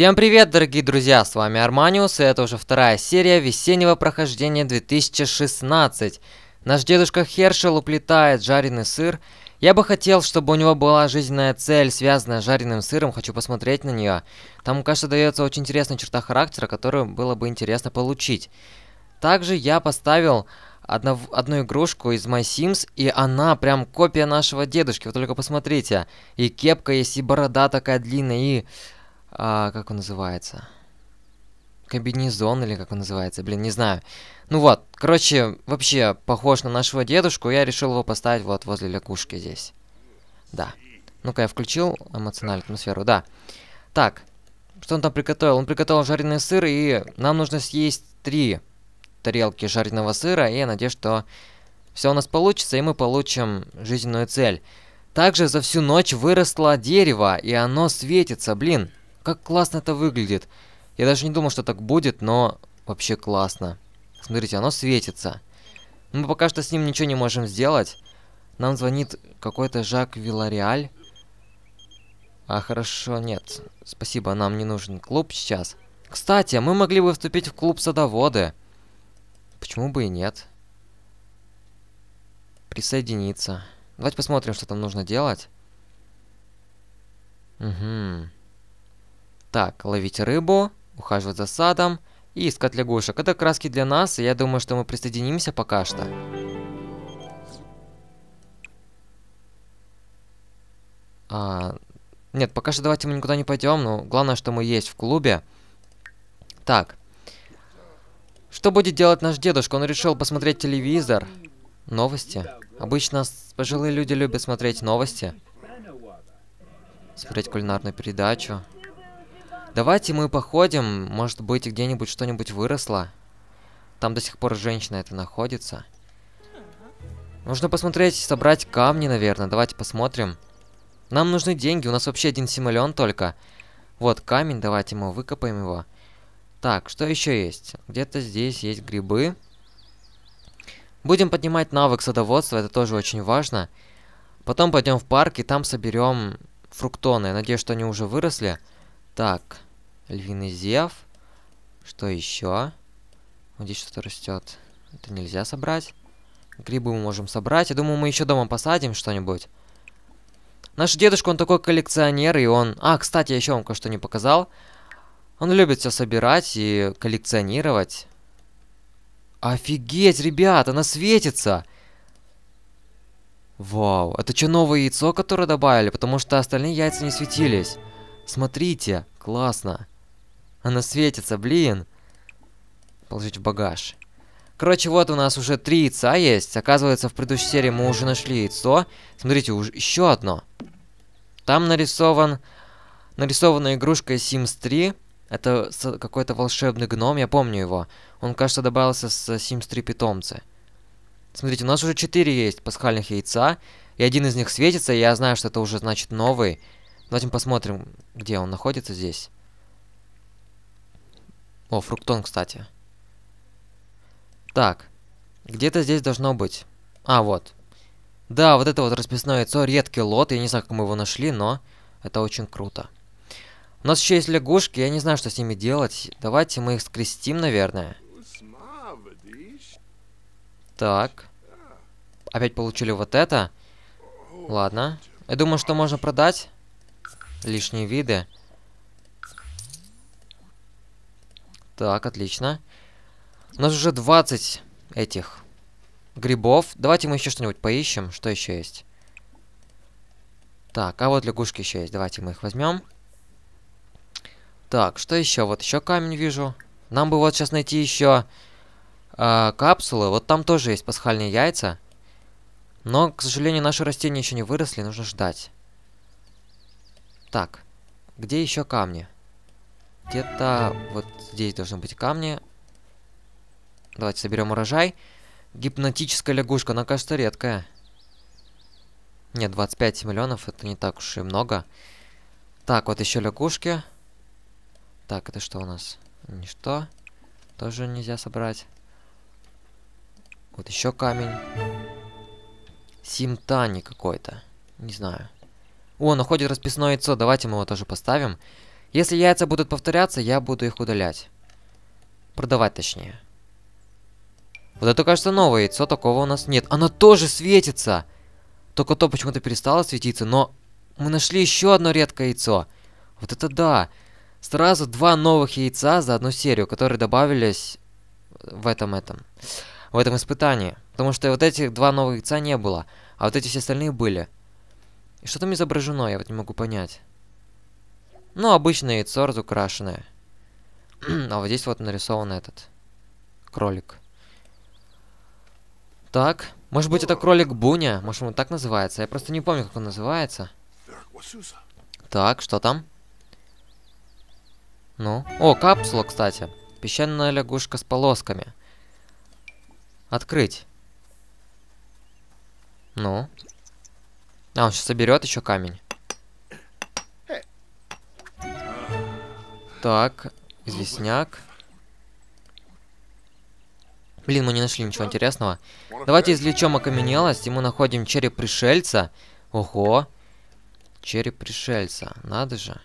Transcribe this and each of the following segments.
Всем привет, дорогие друзья, с вами Арманиус, и это уже вторая серия весеннего прохождения 2016. Наш дедушка Хершел уплетает жареный сыр. Я бы хотел, чтобы у него была жизненная цель, связанная с жареным сыром, хочу посмотреть на нее. Там, кажется, дается очень интересная черта характера, которую было бы интересно получить. Также я поставил одно, одну игрушку из My Sims, и она прям копия нашего дедушки, Вот только посмотрите. И кепка есть, и борода такая длинная, и а, как он называется? Кабинезон или как он называется, блин, не знаю. Ну вот, короче, вообще похож на нашего дедушку, я решил его поставить вот возле лягушки здесь. Да. Ну-ка, я включил эмоциональную атмосферу, да. Так, что он там приготовил? Он приготовил жареный сыр, и нам нужно съесть три тарелки жареного сыра, и я надеюсь, что все у нас получится, и мы получим жизненную цель. Также за всю ночь выросло дерево, и оно светится, блин. Как классно это выглядит. Я даже не думал, что так будет, но вообще классно. Смотрите, оно светится. Мы пока что с ним ничего не можем сделать. Нам звонит какой-то Жак Вилариаль. А, хорошо, нет. Спасибо, нам не нужен клуб сейчас. Кстати, а мы могли бы вступить в клуб садоводы. Почему бы и нет? Присоединиться. Давайте посмотрим, что там нужно делать. Угу. Так, ловить рыбу, ухаживать за садом и искать лягушек. Это краски для нас, и я думаю, что мы присоединимся пока что. А, нет, пока что давайте мы никуда не пойдем, но главное, что мы есть в клубе. Так. Что будет делать наш дедушка? Он решил посмотреть телевизор. Новости. Обычно пожилые люди любят смотреть новости. Смотреть кулинарную передачу. Давайте мы походим, может быть, где-нибудь что-нибудь выросло. Там до сих пор женщина это находится. Нужно посмотреть, собрать камни, наверное. Давайте посмотрим. Нам нужны деньги, у нас вообще один симулион только. Вот камень, давайте мы выкопаем его. Так, что еще есть? Где-то здесь есть грибы. Будем поднимать навык садоводства, это тоже очень важно. Потом пойдем в парк и там соберем фруктоны. Надеюсь, что они уже выросли. Так, львиный зев. Что еще? Вот здесь что-то растет. Это нельзя собрать. Грибы мы можем собрать. Я думаю, мы еще дома посадим что-нибудь. Наш дедушка, он такой коллекционер, и он... А, кстати, я еще вам кое-что не показал. Он любит все собирать и коллекционировать. Офигеть, ребят, она светится! Вау, это что, новое яйцо, которое добавили? Потому что остальные яйца не светились. Смотрите, классно. Она светится, блин. Положить в багаж. Короче, вот у нас уже три яйца есть. Оказывается, в предыдущей серии мы уже нашли яйцо. Смотрите, уже еще одно. Там нарисован... Нарисована игрушка Sims 3. Это какой-то волшебный гном, я помню его. Он, кажется, добавился с Sims 3 питомцы. Смотрите, у нас уже четыре есть пасхальных яйца. И один из них светится, и я знаю, что это уже значит новый. Давайте посмотрим, где он находится здесь. О, фруктон, кстати. Так, где-то здесь должно быть. А, вот. Да, вот это вот расписное яйцо, редкий лот. Я не знаю, как мы его нашли, но это очень круто. У нас еще есть лягушки, я не знаю, что с ними делать. Давайте мы их скрестим, наверное. Так. Опять получили вот это. Ладно. Я думаю, что можно продать. Лишние виды. Так, отлично. У нас уже 20 этих грибов. Давайте мы еще что-нибудь поищем. Что еще есть? Так, а вот лягушки еще есть. Давайте мы их возьмем. Так, что еще? Вот еще камень вижу. Нам бы вот сейчас найти еще э, капсулы. Вот там тоже есть пасхальные яйца. Но, к сожалению, наши растения еще не выросли. Нужно ждать. Так, где еще камни? Где-то вот здесь должны быть камни. Давайте соберем урожай. Гипнотическая лягушка, она, кажется, редкая. Нет, 25 миллионов, это не так уж и много. Так, вот еще лягушки. Так, это что у нас? Ничто. Тоже нельзя собрать. Вот еще камень. Симтани какой-то. Не знаю. О, находит ну уходит расписное яйцо, давайте мы его тоже поставим. Если яйца будут повторяться, я буду их удалять. Продавать точнее. Вот это, кажется, новое яйцо, такого у нас нет. Оно тоже светится! Только то почему-то перестало светиться, но мы нашли еще одно редкое яйцо. Вот это да! Сразу два новых яйца за одну серию, которые добавились в этом этом в этом испытании. Потому что вот этих два новых яйца не было, а вот эти все остальные были. И что там изображено, я вот не могу понять. Ну, обычное яйцо разукрашенное. а вот здесь вот нарисован этот. Кролик. Так, может быть это кролик Буня? Может он так называется? Я просто не помню, как он называется. Так, что там? Ну. О, капсула, кстати. Песчаная лягушка с полосками. Открыть. Ну. А, он сейчас соберет еще камень. Так, известняк. Блин, мы не нашли ничего интересного. Давайте извлечем окаменелость, и мы находим череп пришельца. Ого. Череп пришельца. Надо же.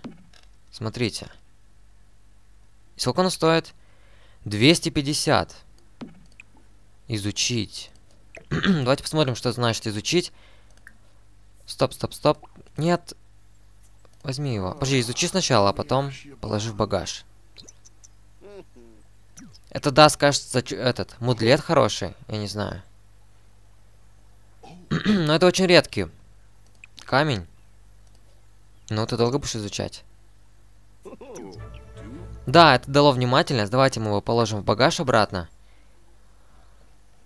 Смотрите. И сколько он стоит? 250. Изучить. Давайте посмотрим, что значит изучить. Стоп, стоп, стоп. Нет. Возьми его. Подожди, изучи сначала, а потом положи в багаж. Это да, скажется, этот, мудлет хороший. Я не знаю. Но это очень редкий. Камень. Ну, ты долго будешь изучать. Да, это дало внимательность. Давайте мы его положим в багаж обратно.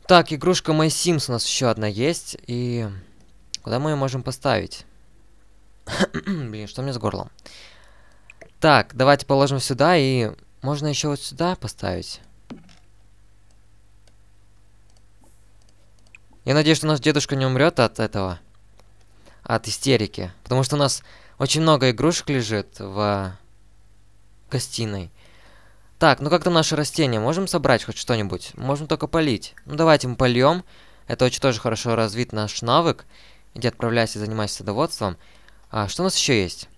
Так, игрушка My Sims у нас еще одна есть. И Куда мы ее можем поставить? Блин, что мне с горлом? Так, давайте положим сюда и... Можно еще вот сюда поставить. Я надеюсь, что наш дедушка не умрет от этого. От истерики. Потому что у нас очень много игрушек лежит в гостиной. Так, ну как там наши растения? Можем собрать хоть что-нибудь? Можем только полить. Ну давайте мы польем. Это очень тоже хорошо развит наш навык. Иди отправляйся, занимайся садоводством. А, что у нас еще есть?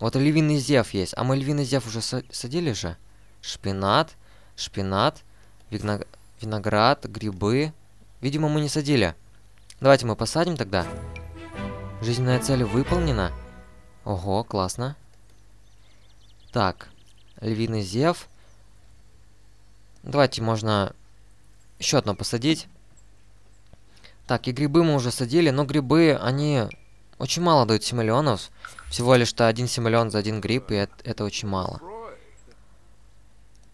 Вот львиный зев есть. А мы львиный зев уже садили же? Шпинат, шпинат, виноград, грибы. Видимо, мы не садили. Давайте мы посадим тогда. Жизненная цель выполнена. Ого, классно. Так, львиный зев. Давайте можно еще одно посадить. Так, и грибы мы уже садили, но грибы, они очень мало дают симолеонов. Всего лишь-то один симолеон за один гриб, и это очень мало.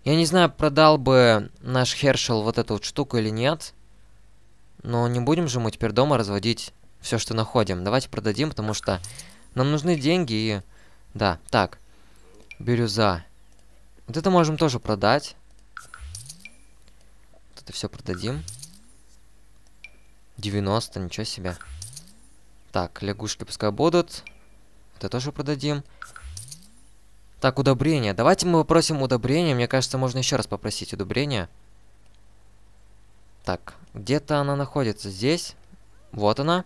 Я не знаю, продал бы наш Хершел вот эту вот штуку или нет. Но не будем же мы теперь дома разводить все, что находим. Давайте продадим, потому что нам нужны деньги и... Да, так. Бирюза. Вот это можем тоже продать. Вот это все продадим. 90, ничего себе. Так, лягушки пускай будут. Это тоже продадим. Так, удобрение. Давайте мы попросим удобрение. Мне кажется, можно еще раз попросить удобрение. Так, где-то она находится. Здесь. Вот она.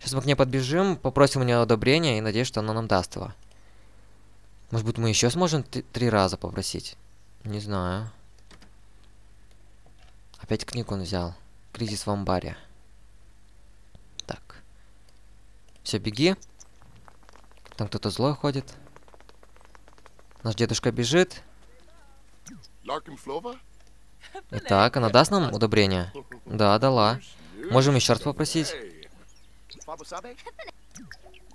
Сейчас мы к ней подбежим, попросим у нее удобрения и надеюсь, что она нам даст его. Может быть, мы еще сможем три раза попросить? Не знаю. Опять книгу он взял. Кризис в амбаре. Все, беги. Там кто-то злой ходит. Наш дедушка бежит. Итак, она даст нам удобрение? Да, дала. Можем еще раз попросить.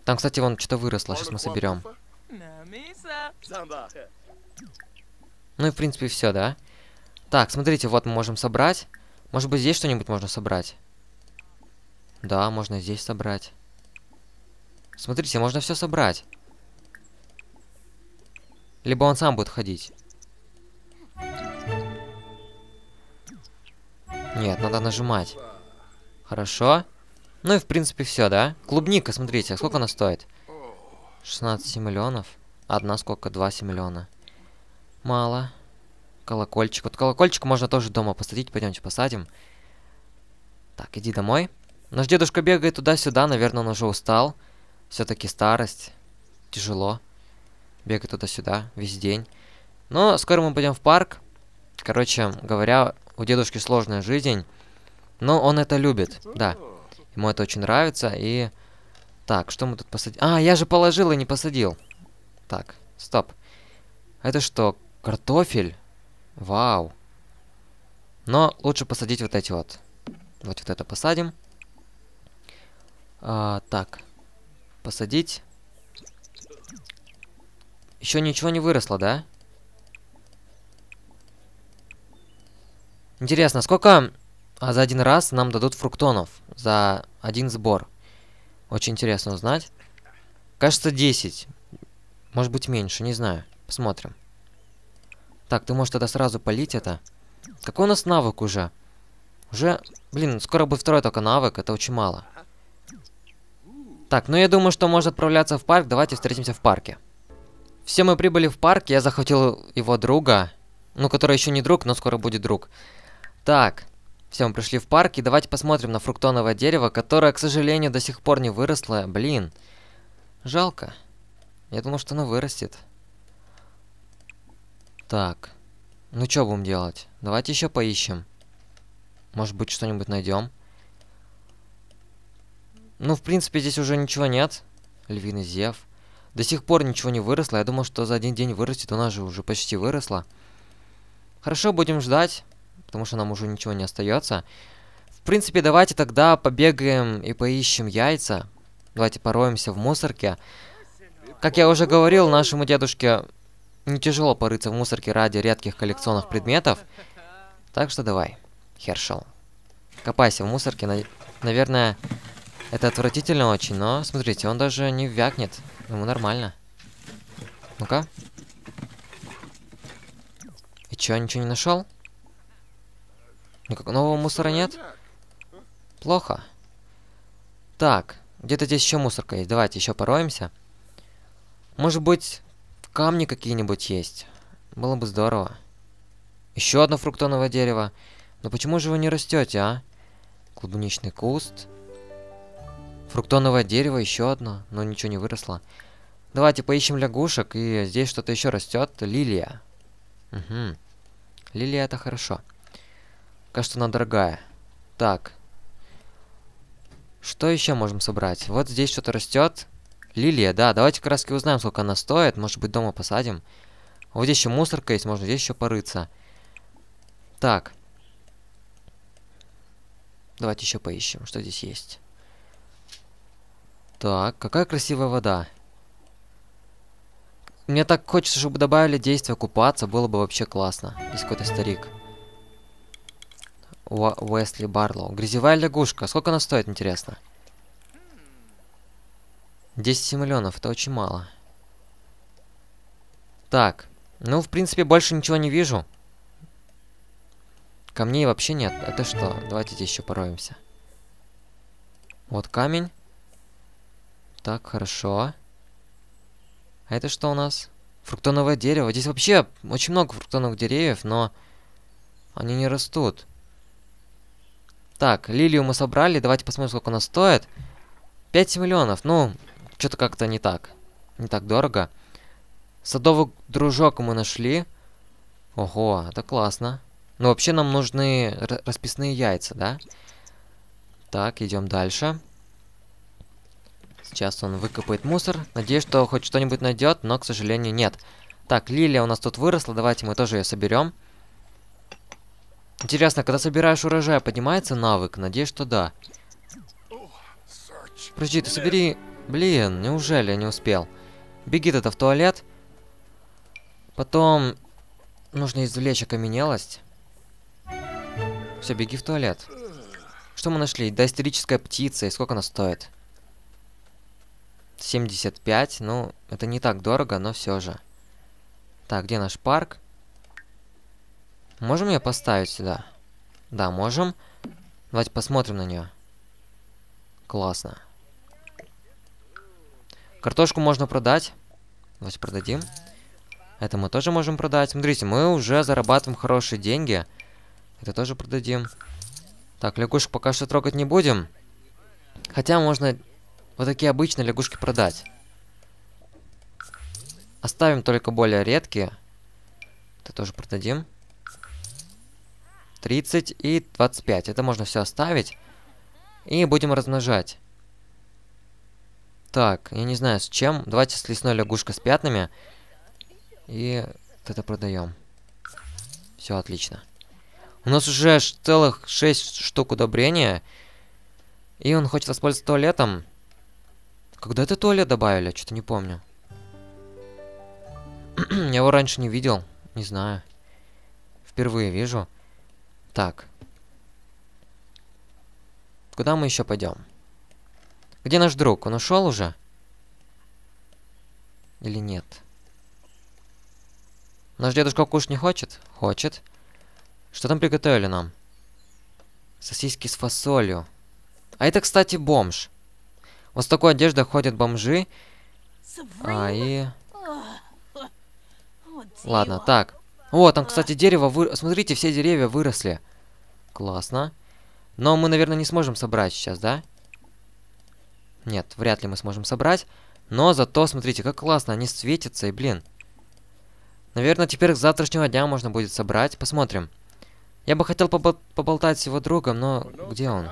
Там, кстати, вон что-то выросло. Сейчас мы соберем. Ну и, в принципе, все, да? Так, смотрите, вот мы можем собрать. Может быть, здесь что-нибудь можно собрать? Да, можно здесь собрать. Смотрите, можно все собрать. Либо он сам будет ходить. Нет, надо нажимать. Хорошо. Ну и в принципе все, да? Клубника, смотрите, а сколько она стоит? 16 миллионов. Одна сколько? 2,7 миллиона. Мало. Колокольчик. Вот колокольчик можно тоже дома посадить. Пойдемте посадим. Так, иди домой. Наш дедушка бегает туда-сюда. Наверное, он уже устал. Все-таки старость. Тяжело. Бегать туда-сюда весь день. Но скоро мы пойдем в парк. Короче говоря, у дедушки сложная жизнь. Но он это любит, да. Ему это очень нравится. И... Так, что мы тут посадили? А, я же положил и не посадил. Так, стоп. Это что, картофель? Вау. Но лучше посадить вот эти вот. Вот вот это посадим. А, так. Посадить. Еще ничего не выросло, да? Интересно, сколько а за один раз нам дадут фруктонов? За один сбор. Очень интересно узнать. Кажется, 10. Может быть, меньше, не знаю. Посмотрим. Так, ты можешь тогда сразу полить это. Какой у нас навык уже? Уже... Блин, скоро будет второй только навык, это очень мало. Так, ну я думаю, что может отправляться в парк. Давайте встретимся в парке. Все мы прибыли в парк. Я захватил его друга. Ну, который еще не друг, но скоро будет друг. Так. Все, мы пришли в парк. И давайте посмотрим на фруктоновое дерево, которое, к сожалению, до сих пор не выросло. Блин. Жалко. Я думал, что оно вырастет. Так. Ну, что будем делать? Давайте еще поищем. Может быть, что-нибудь найдем. Ну, в принципе, здесь уже ничего нет. Львиный зев. До сих пор ничего не выросло. Я думал, что за один день вырастет. она же уже почти выросла. Хорошо, будем ждать. Потому что нам уже ничего не остается. В принципе, давайте тогда побегаем и поищем яйца. Давайте пороемся в мусорке. Как я уже говорил, нашему дедушке не тяжело порыться в мусорке ради редких коллекционных предметов. Так что давай, Хершел. Копайся в мусорке. Наверное, это отвратительно очень, но смотрите, он даже не вякнет. Ему нормально. Ну-ка. И чё, ничего не нашел? Никакого нового мусора нет? Плохо. Так, где-то здесь еще мусорка есть. Давайте еще пороемся. Может быть, камни какие-нибудь есть. Было бы здорово. Еще одно фруктоновое дерево. Но почему же вы не растете, а? Клубничный куст. Фруктоновое дерево, еще одно, но ничего не выросло. Давайте поищем лягушек, и здесь что-то еще растет. Лилия. Угу. Лилия это хорошо. Кажется, она дорогая. Так. Что еще можем собрать? Вот здесь что-то растет. Лилия, да, давайте краски узнаем, сколько она стоит. Может быть, дома посадим. Вот здесь еще мусорка есть, можно здесь еще порыться. Так. Давайте еще поищем, что здесь есть. Так, какая красивая вода. Мне так хочется, чтобы добавили действие купаться, было бы вообще классно. Есть какой-то старик. О, Уэсли Барлоу. Грязевая лягушка. Сколько она стоит, интересно? 10 миллионов, это очень мало. Так, ну, в принципе, больше ничего не вижу. Камней вообще нет. Это что? Давайте здесь еще пороемся. Вот камень. Так, хорошо. А это что у нас? Фруктоновое дерево. Здесь вообще очень много фруктоновых деревьев, но они не растут. Так, лилию мы собрали. Давайте посмотрим, сколько она стоит. 5 миллионов. Ну, что-то как-то не так. Не так дорого. Садовый дружок мы нашли. Ого, это классно. Ну, вообще нам нужны расписные яйца, да? Так, идем дальше. Дальше. Сейчас он выкопает мусор. Надеюсь, что хоть что-нибудь найдет, но, к сожалению, нет. Так, лилия у нас тут выросла, давайте мы тоже ее соберем. Интересно, когда собираешь урожай, поднимается навык? Надеюсь, что да. Подожди, ты собери... Блин, неужели я не успел? Беги тогда в туалет. Потом нужно извлечь окаменелость. Все, беги в туалет. Что мы нашли? Доисторическая птица. И сколько она стоит? 75, ну, это не так дорого, но все же. Так, где наш парк? Можем ее поставить сюда? Да, можем. Давайте посмотрим на нее. Классно. Картошку можно продать. Давайте продадим. Это мы тоже можем продать. Смотрите, мы уже зарабатываем хорошие деньги. Это тоже продадим. Так, лягушек пока что трогать не будем. Хотя можно вот такие обычные лягушки продать. Оставим только более редкие. Это тоже продадим. 30 и 25. Это можно все оставить. И будем размножать. Так, я не знаю с чем. Давайте с лесной лягушкой с пятнами. И вот это продаем. Все отлично. У нас уже целых 6 штук удобрения. И он хочет воспользоваться туалетом. Когда это туалет добавили? Что-то не помню. Я его раньше не видел. Не знаю. Впервые вижу. Так. Куда мы еще пойдем? Где наш друг? Он ушел уже? Или нет? Наш дедушка кушать не хочет? Хочет. Что там приготовили нам? Сосиски с фасолью. А это, кстати, бомж. Вот с такой одеждой ходят бомжи. А, и... Ладно, так. О, там, кстати, дерево вы... Смотрите, все деревья выросли. Классно. Но мы, наверное, не сможем собрать сейчас, да? Нет, вряд ли мы сможем собрать. Но зато, смотрите, как классно, они светятся, и, блин. Наверное, теперь с завтрашнего дня можно будет собрать. Посмотрим. Я бы хотел побол поболтать с его другом, но где он?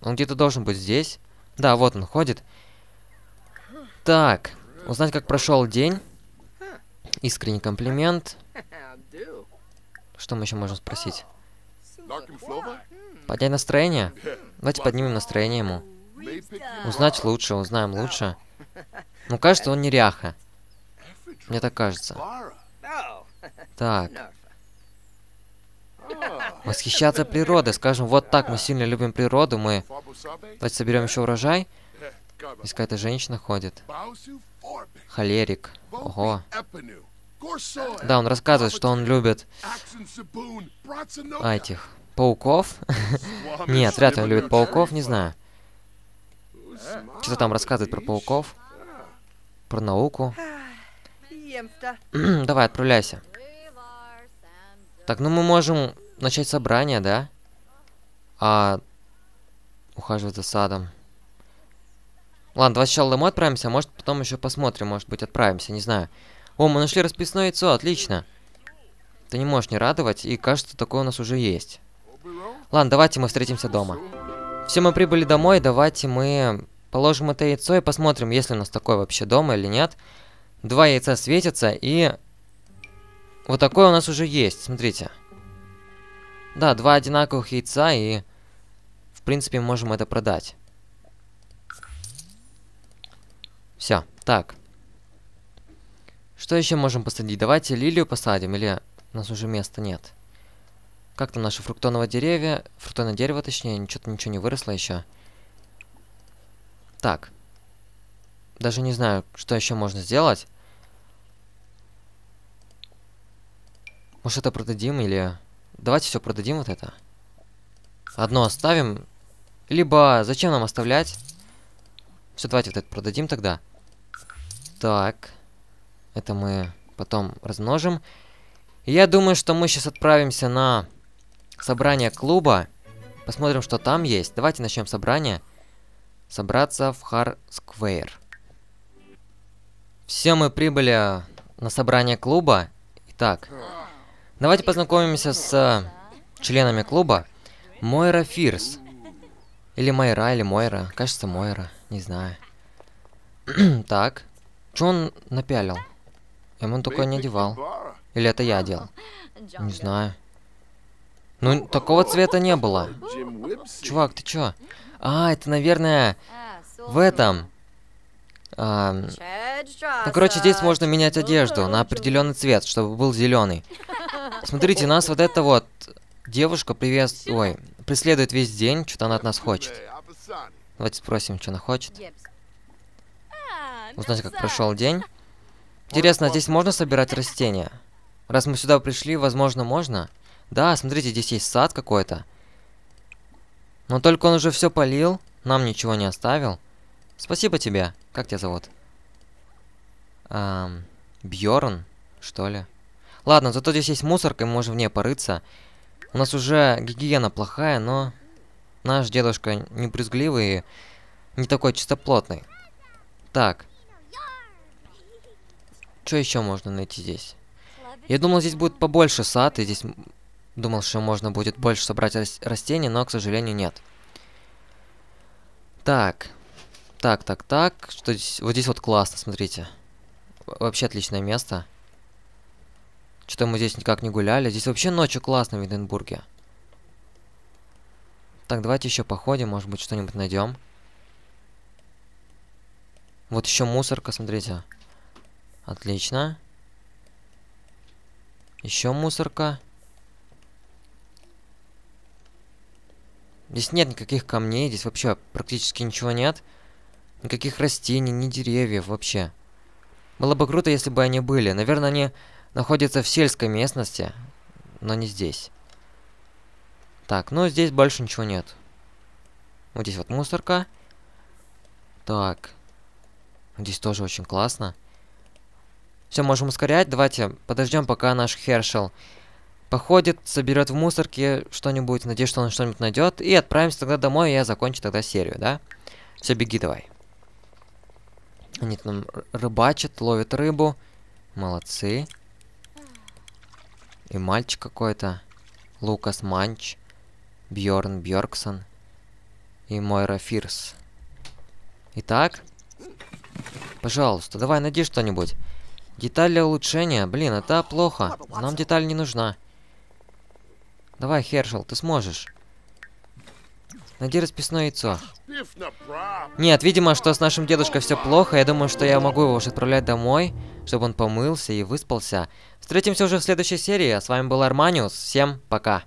Он где-то должен быть здесь. Да, вот он ходит. Так, узнать, как прошел день. Искренний комплимент. Что мы еще можем спросить? Поднять настроение? Давайте поднимем настроение ему. Узнать лучше, узнаем лучше. Ну, кажется, он неряха. Мне так кажется. Так. Восхищаться природой, скажем, вот так, мы сильно любим природу, мы... Давайте соберем еще урожай. Здесь какая-то женщина ходит. Холерик. Ого. Да, он рассказывает, что он любит этих пауков. Нет, вряд ли он любит пауков, не знаю. Что-то там рассказывает про пауков, про науку. Давай, отправляйся. Так, ну мы можем начать собрание, да? А... Ухаживать за садом. Ладно, давай сначала домой отправимся, а может потом еще посмотрим, может быть отправимся, не знаю. О, мы нашли расписное яйцо, отлично. Ты не можешь не радовать, и кажется, такое у нас уже есть. Ладно, давайте мы встретимся дома. Все, мы прибыли домой, давайте мы положим это яйцо и посмотрим, есть ли у нас такое вообще дома или нет. Два яйца светятся, и вот такое у нас уже есть, смотрите. Да, два одинаковых яйца, и в принципе можем это продать. Все, так. Что еще можем посадить? Давайте лилию посадим, или у нас уже места нет. Как там наше фруктоновое деревья? Фруктоновое дерево, точнее, ничего-то ничего не выросло еще. Так. Даже не знаю, что еще можно сделать. Может это продадим или... Давайте все продадим вот это. Одно оставим. Либо зачем нам оставлять? Все, давайте вот это продадим тогда. Так. Это мы потом размножим. Я думаю, что мы сейчас отправимся на собрание клуба. Посмотрим, что там есть. Давайте начнем собрание. Собраться в Хар-сквер. Все мы прибыли на собрание клуба. Итак... Давайте познакомимся с э, членами клуба. Мойра Фирс. Или Майра, или Мойра. Кажется, Мойра. Не знаю. так. Чё он напялил? Ему такое не одевал. Или это я одел? Не знаю. Ну, такого цвета не было. Чувак, ты чё? А, это, наверное, в этом... А, ну, короче, здесь можно менять одежду на определенный цвет, чтобы был зеленый. Смотрите, нас вот эта вот девушка привет... Ой, преследует весь день, что-то она от нас хочет. Давайте спросим, что она хочет. Узнать, как прошел день. Интересно, а здесь можно собирать растения? Раз мы сюда пришли, возможно, можно? Да, смотрите, здесь есть сад какой-то. Но только он уже все полил, нам ничего не оставил. Спасибо тебе. Как тебя зовут? Эм, Бьорн, что ли? Ладно, зато здесь есть мусорка, и мы можем в ней порыться. У нас уже гигиена плохая, но наш дедушка не брезгливый и не такой чистоплотный. Так. Что еще можно найти здесь? Я думал, здесь будет побольше сад, и здесь думал, что можно будет больше собрать рас растений, но, к сожалению, нет. Так. Так, так, так. Что здесь? Вот здесь вот классно, смотрите. Вообще отличное место. Что-то мы здесь никак не гуляли. Здесь вообще ночью классно в Эдинбурге. Так, давайте еще походим, может быть, что-нибудь найдем. Вот еще мусорка, смотрите. Отлично. Еще мусорка. Здесь нет никаких камней, здесь вообще практически ничего нет. Никаких растений, ни деревьев вообще. Было бы круто, если бы они были. Наверное, они находится в сельской местности, но не здесь. Так, ну здесь больше ничего нет. Вот здесь вот мусорка. Так. Здесь тоже очень классно. Все, можем ускорять. Давайте подождем, пока наш Хершел походит, соберет в мусорке что-нибудь. Надеюсь, что он что-нибудь найдет. И отправимся тогда домой, и я закончу тогда серию, да? Все, беги давай. Они там рыбачат, ловят рыбу. Молодцы. И мальчик какой-то. Лукас Манч. Бьорн Бьорксон. И Мойра Фирс. Итак, пожалуйста, давай найди что-нибудь. Деталь для улучшения. Блин, это плохо. Нам деталь не нужна. Давай, Хершел, ты сможешь. Найди расписное яйцо. Нет, видимо, что с нашим дедушкой все плохо. Я думаю, что я могу его уже отправлять домой, чтобы он помылся и выспался. Встретимся уже в следующей серии, а с вами был Арманиус, всем пока.